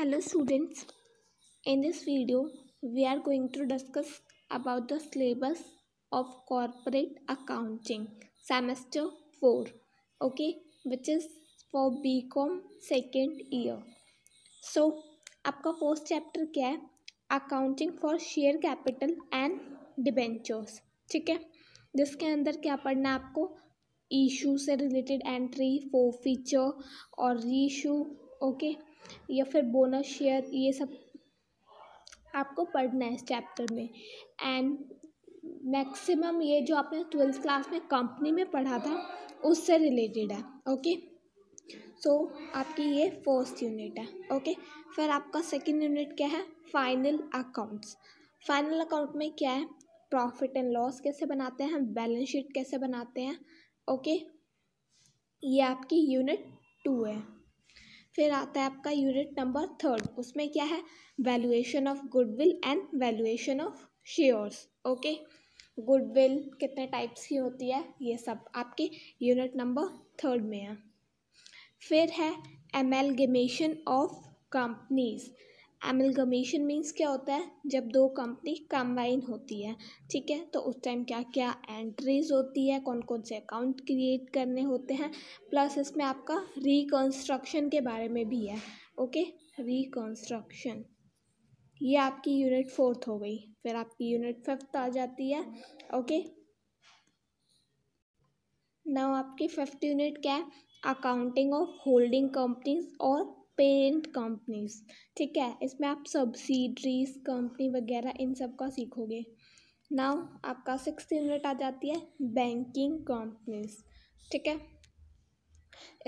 hello students in this video we are going to discuss about the syllabus of corporate accounting semester 4 okay which is for bcom second year so आपका first chapter क्या है accounting for share capital and debentures ठीक है जिसके अंदर क्या पढ़ना है आपको ईशू से रिलेटेड एंट्री फो फीचर और रीशू ओके okay? या फिर बोनस शेयर ये सब आपको पढ़ना है इस चैप्टर में एंड मैक्सिमम ये जो आपने ट्वेल्थ क्लास में कंपनी में पढ़ा था उससे रिलेटेड है ओके सो so, आपकी ये फर्स्ट यूनिट है ओके फिर आपका सेकंड यूनिट क्या है फाइनल अकाउंट्स फाइनल अकाउंट में क्या है प्रॉफिट एंड लॉस कैसे बनाते हैं बैलेंस शीट कैसे बनाते हैं ओके ये आपकी यूनिट टू है फिर आता है आपका यूनिट नंबर थर्ड उसमें क्या है valuation of goodwill and valuation of shares okay goodwill कितने टाइप्स की होती है ये सब आपके यूनिट नंबर थर्ड में है फिर है amalgamation of companies amalgamation means क्या होता है जब दो कंपनी कंबाइन होती है ठीक है तो उस टाइम क्या क्या एंट्रीज होती है कौन कौन से अकाउंट क्रिएट करने होते हैं प्लस इसमें आपका रिकन्स्ट्रक्शन के बारे में भी है ओके रिकन्स्ट्रक्शन ये आपकी यूनिट फोर्थ हो गई फिर आपकी यूनिट फिफ्थ आ जाती है ओके नाउ आपकी फिफ्थ यूनिट क्या है अकाउंटिंग ऑफ होल्डिंग कंपनीज और पेरेंट कंपनीज ठीक है इसमें आप सब्सिडरीज कंपनी वगैरह इन सब का सीखोगे नाउ आपका सिक्स यूनिट आ जाती है बैंकिंग कंपनीज ठीक है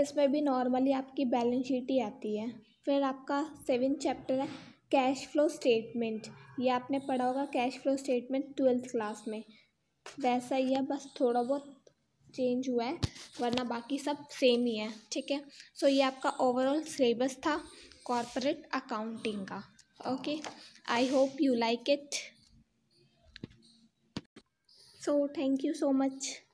इसमें भी नॉर्मली आपकी बैलेंस शीट ही आती है फिर आपका सेवन चैप्टर है कैश फ्लो स्टेटमेंट ये आपने पढ़ा होगा cash flow statement twelfth class में वैसा ही है बस थोड़ा बहुत चेंज हुआ है वरना बाकी सब सेम ही है ठीक है सो ये आपका ओवरऑल सिलेबस था कॉरपोरेट अकाउंटिंग का okay I hope you like it so thank you so much